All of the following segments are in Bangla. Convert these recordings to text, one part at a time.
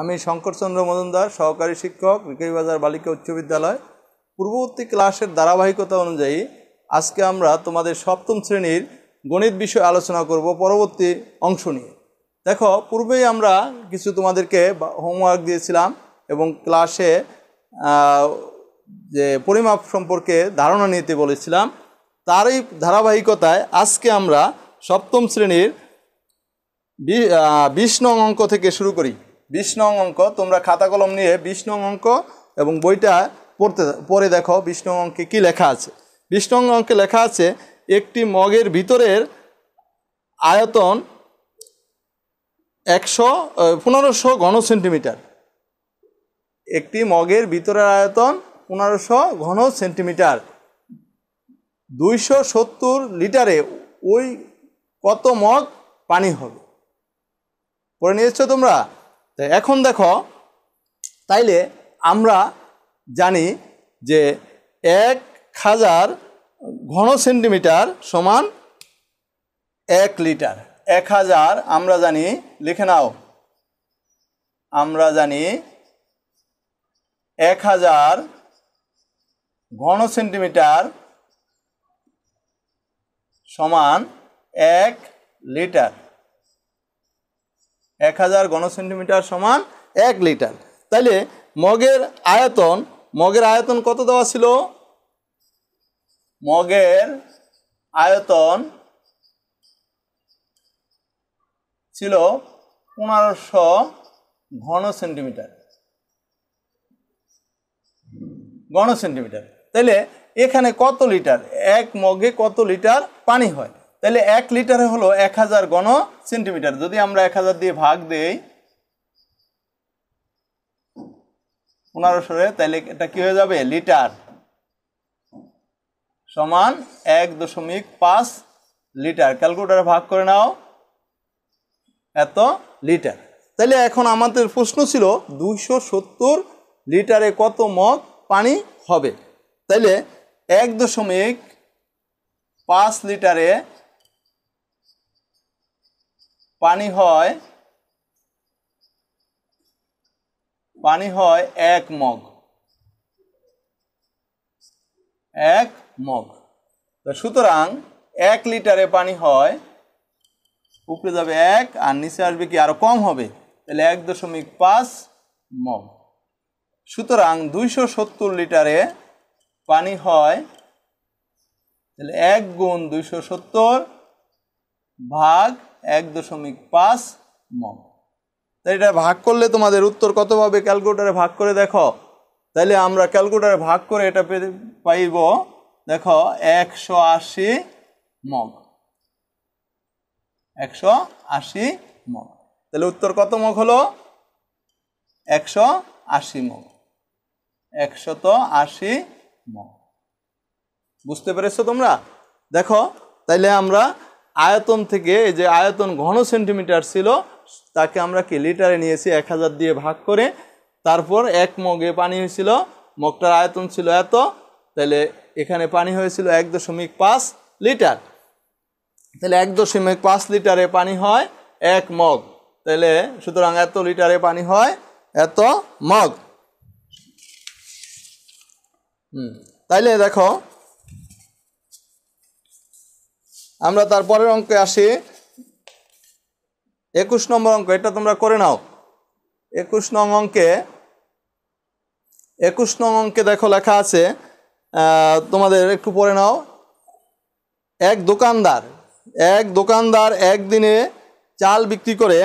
আমি শঙ্করচন্দ্র মজুমদার সহকারী শিক্ষক বিকাইবাজার বালিকা উচ্চ বিদ্যালয় পূর্ববর্তী ক্লাসের ধারাবাহিকতা অনুযায়ী আজকে আমরা তোমাদের সপ্তম শ্রেণীর গণিত বিষয়ে আলোচনা করব পরবর্তী অংশ নিয়ে দেখো পূর্বেই আমরা কিছু তোমাদেরকে হোমওয়ার্ক দিয়েছিলাম এবং ক্লাসে যে পরিমাপ সম্পর্কে ধারণা নিতে বলেছিলাম তারই ধারাবাহিকতায় আজকে আমরা সপ্তম শ্রেণীর বিশ নং অঙ্ক থেকে শুরু করি বিশ নং অঙ্ক তোমরা খাতা কলম নিয়ে বিশ নং অঙ্ক এবং বইটা পড়তে পড়ে দেখো বিশ নং অঙ্কে কী লেখা আছে বিশ নং অঙ্কে লেখা আছে একটি মগের ভিতরের আয়তন একশো পনেরোশো ঘন সেন্টিমিটার একটি মগের ভিতরের আয়তন পনেরোশো ঘন সেন্টিমিটার দুইশো সত্তর লিটারে ওই কত মগ পানি হবে পড়ে নিয়েছ তোমরা তো এখন দেখো তাইলে আমরা জানি যে এক হাজার ঘন সেন্টিমিটার সমান এক লিটার এক হাজার আমরা জানি লিখে নাও আমরা জানি এক হাজার ঘন সেন্টিমিটার সমান এক লিটার এক হাজার ঘনসেন্টিমিটার সমান এক লিটার তাইলে মগের আয়তন মগের আয়তন কত দেওয়া ছিল মগের আয়তন ছিল পনেরোশো ঘন সেন্টিমিটার ঘন সেন্টিমিটার তাইলে এখানে কত লিটার এক মগে কত লিটার পানি হয় তাহলে এক লিটারে হলো এক হাজার গণ সেন্টিমিটার যদি আমরা এক হাজার দিয়ে ভাগ দেই পনেরোশোরে তাহলে এটা কি হয়ে যাবে লিটার সমান এক দশমিক পাঁচ লিটার ক্যালকুলেটারে ভাগ করে নাও এত লিটার তাহলে এখন আমাদের প্রশ্ন ছিল দুইশো সত্তর লিটারে কত মগ পানি হবে তাইলে এক দশমিক পাঁচ লিটারে পানি হয় পানি হয় এক মগ এক মগ সুতরাং এক লিটারে পানি হয় উপরে যাবে এক আর নিচে আসবে কি আরও কম হবে তাহলে এক দশমিক পাঁচ মগ সুতরাং দুইশো সত্তর লিটারে পানি হয় তাহলে এক গুণ দুইশো সত্তর ভাগ এক দশমিক পাঁচ মন তাই এটা ভাগ করলে তোমাদের উত্তর কতভাবে ক্যালকুলেটারে ভাগ করে দেখো তাহলে আমরা ক্যালকুলেটারে ভাগ করে এটা পেতে পাইব দেখো একশো আশি মগ একশো আশি মগ তাহলে উত্তর কত মগ হলো একশো আশি মগ একশত আশি মগ বুঝতে পেরেছো তোমরা দেখো তাইলে আমরা আয়তন থেকে যে আয়তন ঘন সেন্টিমিটার ছিল তাকে আমরা কি লিটারে নিয়েছি এক হাজার দিয়ে ভাগ করে তারপর এক মগে পানি হয়েছিল মগটার আয়তন ছিল এত তাহলে এখানে পানি হয়েছিল এক দশমিক পাঁচ লিটার তাহলে এক দশমিক পাঁচ লিটারে পানি হয় এক মগ তাহলে সুতরাং এত লিটারে পানি হয় এত মগ হুম তাইলে দেখো আমরা তারপরের অঙ্কে আসি একুশ নম্বর অঙ্ক এটা তোমরা করে নাও একুশ নং অঙ্কে একুশ নং অঙ্কে দেখো লেখা আছে তোমাদের একটু পড়ে নাও এক দোকানদার এক দোকানদার একদিনে চাল বিক্রি করে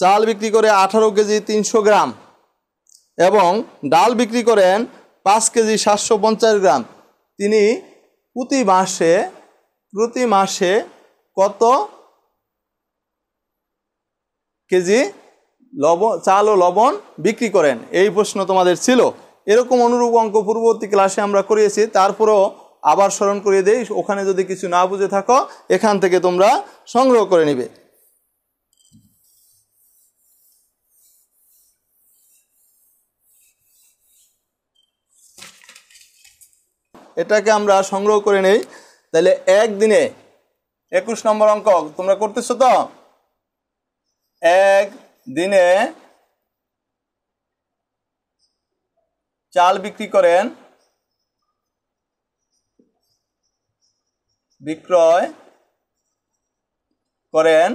চাল বিক্রি করে আঠারো কেজি তিনশো গ্রাম এবং ডাল বিক্রি করেন পাঁচ কেজি সাতশো পঞ্চাশ গ্রাম তিনি প্রতি মাসে প্রতি মাসে কত কেজি লবণ চাল ও লবণ বিক্রি করেন এই প্রশ্ন তোমাদের ছিল এরকম অনুরূপ অঙ্ক পূর্ববর্তী ক্লাসে আমরা করিয়েছি তারপরেও আবার স্মরণ করিয়ে দেই ওখানে যদি কিছু না বুঝে থাকো এখান থেকে তোমরা সংগ্রহ করে নিবে এটাকে আমরা সংগ্রহ করে নেই তাহলে একদিনে একুশ নম্বর অঙ্ক তোমরা করতেছো তো এক দিনে চাল বিক্রি করেন বিক্রয় করেন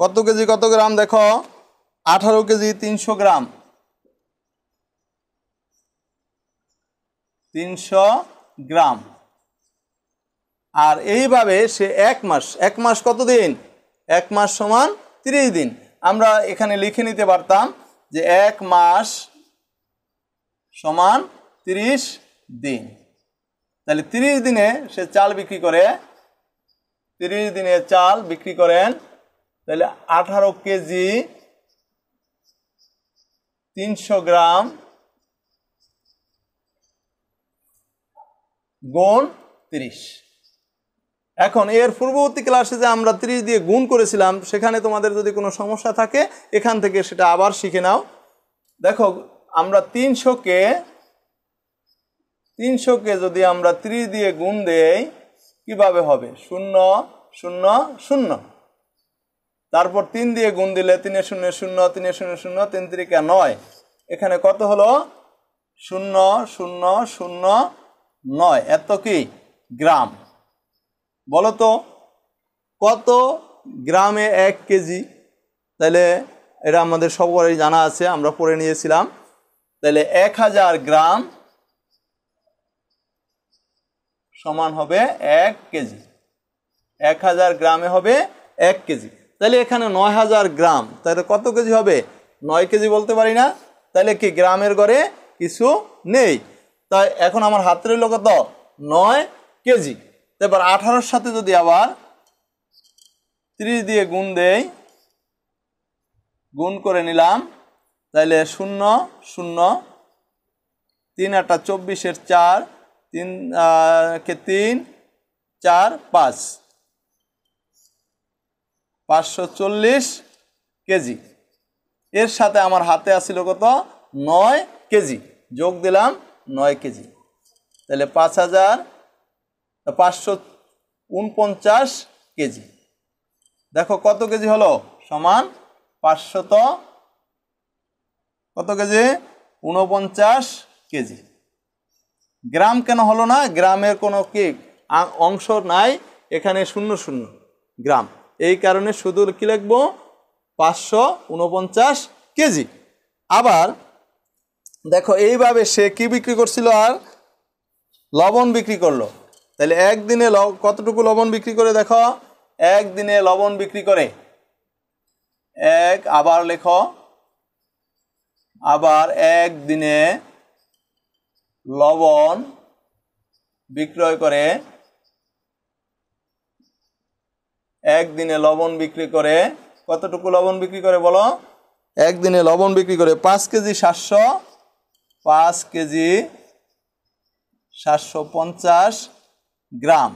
কত কেজি কত গ্রাম দেখো আঠারো কেজি তিনশো গ্রাম তিনশো গ্রাম আর এইভাবে সে এক মাস এক মাস কত দিন এক মাস সমান তিরিশ দিন আমরা এখানে লিখে নিতে পারতাম যে এক মাস সমান তিরিশ দিন তাহলে তিরিশ দিনে সে চাল বিক্রি করে তিরিশ দিনে চাল বিক্রি করেন তাহলে আঠারো কেজি তিনশো গ্রাম গোন তিরিশ এখন এর পূর্ববর্তী ক্লাসে যে আমরা ত্রিশ দিয়ে গুণ করেছিলাম সেখানে তোমাদের যদি কোনো সমস্যা থাকে এখান থেকে সেটা আবার শিখে নাও দেখো আমরা তিনশোকে তিনশোকে যদি আমরা ত্রিশ দিয়ে গুণ দেই কিভাবে হবে শূন্য শূন্য শূন্য তারপর তিন দিয়ে গুণ দিলে তিনে শূন্য শূন্য তিনে শূন্য শূন্য তিন তিরিকা নয় এখানে কত হলো শূন্য শূন্য শূন্য নয় এত কি গ্রাম বলতো কত গ্রামে এক কেজি তাহলে এটা আমাদের সবারই জানা আছে আমরা পড়ে নিয়েছিলাম তাহলে এক হাজার গ্রাম সমান হবে এক কেজি এক হাজার গ্রামে হবে এক কেজি তাহলে এখানে নয় হাজার গ্রাম তাহলে কত কেজি হবে নয় কেজি বলতে পারি না তাহলে কি গ্রামের গড়ে কিছু নেই তাই এখন আমার হাতের লোক তো নয় কেজি এবার আঠারোর সাথে যদি আবার ত্রিশ দিয়ে গুণ দেই গুণ করে নিলাম তাইলে শূন্য শূন্য তিন আটটা চব্বিশের চার তিন কে তিন চার পাঁচ পাঁচশো চল্লিশ কেজি এর সাথে আমার হাতে আসিল কত নয় কেজি যোগ দিলাম নয় কেজি তাহলে পাঁচ হাজার পাঁচশো উনপঞ্চাশ কেজি দেখো কত কেজি হলো সমান পাঁচশত কত কেজি উনপঞ্চাশ কেজি গ্রাম কেন হলো না গ্রামের কোনো কি অংশ নাই এখানে শূন্য শূন্য গ্রাম এই কারণে শুধু কি লিখবো পাঁচশো উনপঞ্চাশ কেজি আবার দেখো এইভাবে সে কি বিক্রি করছিল আর লবণ বিক্রি করলো তাহলে একদিনে কতটুকু লবণ বিক্রি করে দেখো একদিনে লবণ বিক্রি করে এক আবার লেখ আবার একদিনে লবণ বিক্রয় করে একদিনে লবণ বিক্রি করে কতটুকু লবণ বিক্রি করে বলো একদিনে লবণ বিক্রি করে পাঁচ কেজি সাতশো পাঁচ কেজি সাতশো পঞ্চাশ গ্রাম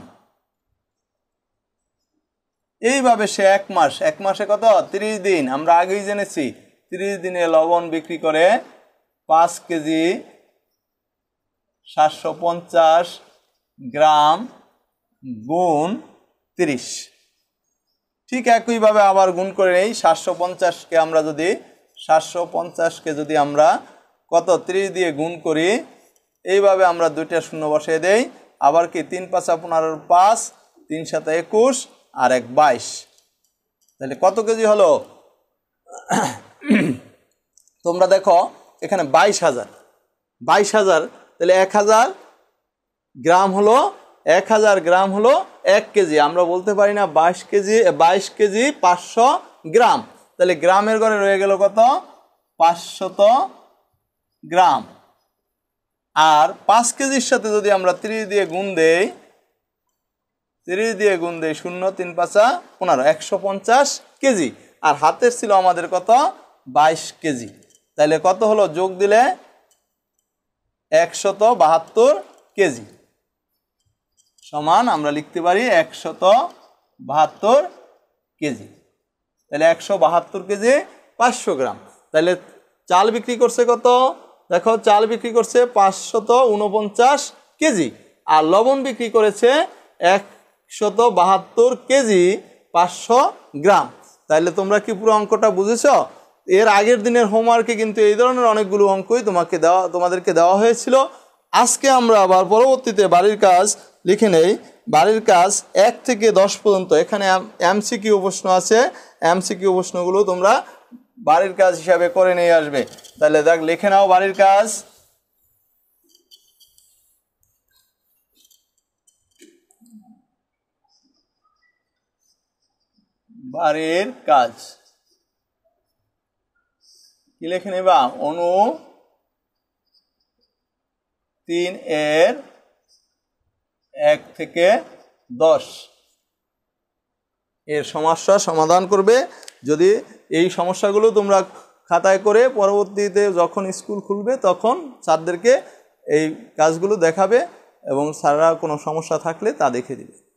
এইভাবে সে এক মাস এক মাসে কত তিরিশ দিন আমরা আগেই জেনেছি তিরিশ দিনে লবণ বিক্রি করে পাঁচ কেজি সাতশো পঞ্চাশ গ্রাম গুণ তিরিশ ঠিক একইভাবে আবার গুণ করে নেই সাতশো পঞ্চাশকে আমরা যদি সাতশো পঞ্চাশকে যদি আমরা কত তিরিশ দিয়ে গুণ করি এইভাবে আমরা দুইটা শূন্য বসিয়ে দেই আবার কি তিন পাঁচ পনেরোর পাঁচ তিন সাথে একুশ আর এক বাইশ তাহলে কত কেজি হলো তোমরা দেখো এখানে বাইশ হাজার বাইশ হাজার তাহলে এক হাজার গ্রাম হলো এক হাজার গ্রাম হলো এক কেজি আমরা বলতে পারি না বাইশ কেজি বাইশ কেজি পাঁচশো গ্রাম তাহলে গ্রামের ঘরে রয়ে গেল কত পাঁচশত গ্রাম আর পাঁচ কেজির সাথে যদি আমরা ত্রিশ দিয়ে গুণ দেই ত্রিশ দিয়ে গুণ দেই শূন্য তিন পাঁচা পনেরো একশো পঞ্চাশ কেজি আর হাতের ছিল আমাদের কত বাইশ কেজি তাইলে কত হলো যোগ দিলে একশত বাহাত্তর কেজি সমান আমরা লিখতে পারি একশত বাহাত্তর কেজি তাহলে একশো বাহাত্তর কেজি পাঁচশো গ্রাম তাহলে চাল বিক্রি করছে কত দেখো চাল বিক্রি করছে পাঁচশত উনপঞ্চাশ কেজি আর লবণ বিক্রি করেছে একশত বাহাত্তর কেজি পাঁচশো গ্রাম তাহলে তোমরা কি পুরো অঙ্কটা বুঝেছ এর আগের দিনের হোমওয়ার্কে কিন্তু এই ধরনের অনেকগুলো অঙ্কই তোমাকে দেওয়া তোমাদেরকে দেওয়া হয়েছিল আজকে আমরা আবার পরবর্তীতে বাড়ির কাজ লিখে নেই বাড়ির কাজ এক থেকে দশ পর্যন্ত এখানে এমসিকিউ প্রশ্ন আছে এমসিকিউ প্রশ্নগুলো তোমরা বাড়ির কাজ হিসাবে করে নিয়ে আসবে তাহলে দেখ লিখে নাও বাড়ির কাজ বাড়ির কাজ কি লিখে নেবা অনু তিন এর এক থেকে দশ এর সমস্যা সমাধান করবে যদি এই সমস্যাগুলো তোমরা খাতায় করে পরবর্তীতে যখন স্কুল খুলবে তখন স্যারদেরকে এই কাজগুলো দেখাবে এবং স্যাররা কোনো সমস্যা থাকলে তা দেখে দিবে